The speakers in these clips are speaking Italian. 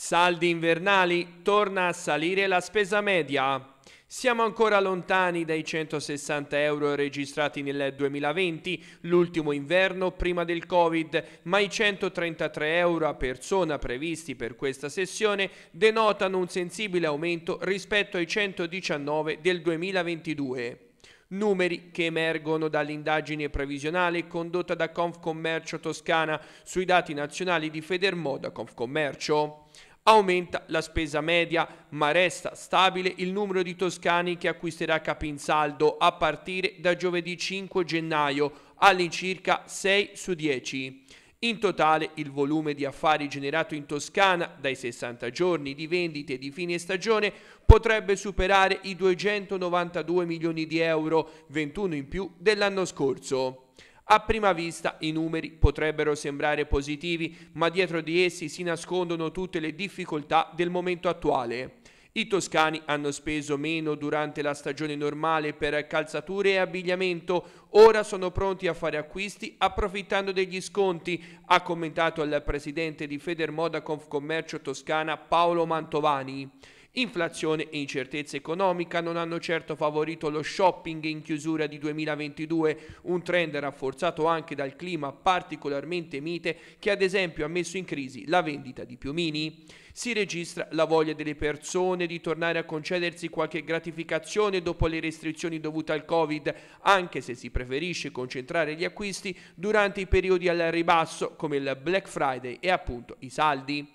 Saldi invernali, torna a salire la spesa media. Siamo ancora lontani dai 160 euro registrati nel 2020, l'ultimo inverno prima del Covid, ma i 133 euro a persona previsti per questa sessione denotano un sensibile aumento rispetto ai 119 del 2022. Numeri che emergono dall'indagine previsionale condotta da Confcommercio Toscana sui dati nazionali di Federmoda Confcommercio. Aumenta la spesa media, ma resta stabile il numero di toscani che acquisterà Capinsaldo a partire da giovedì 5 gennaio, all'incirca 6 su 10. In totale il volume di affari generato in Toscana dai 60 giorni di vendite di fine stagione potrebbe superare i 292 milioni di euro, 21 in più dell'anno scorso. A prima vista i numeri potrebbero sembrare positivi, ma dietro di essi si nascondono tutte le difficoltà del momento attuale. I toscani hanno speso meno durante la stagione normale per calzature e abbigliamento, ora sono pronti a fare acquisti approfittando degli sconti, ha commentato il presidente di Federmoda Confcommercio Toscana Paolo Mantovani. Inflazione e incertezza economica non hanno certo favorito lo shopping in chiusura di 2022, un trend rafforzato anche dal clima particolarmente mite che ad esempio ha messo in crisi la vendita di piumini. Si registra la voglia delle persone di tornare a concedersi qualche gratificazione dopo le restrizioni dovute al Covid, anche se si preferisce concentrare gli acquisti durante i periodi al ribasso come il Black Friday e appunto i saldi.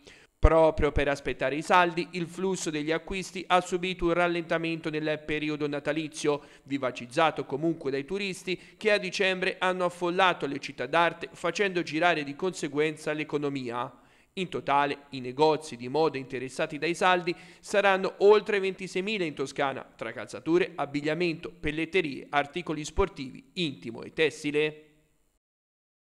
Proprio per aspettare i saldi, il flusso degli acquisti ha subito un rallentamento nel periodo natalizio, vivacizzato comunque dai turisti che a dicembre hanno affollato le città d'arte facendo girare di conseguenza l'economia. In totale i negozi di moda interessati dai saldi saranno oltre 26.000 in Toscana, tra calzature, abbigliamento, pelletterie, articoli sportivi, intimo e tessile.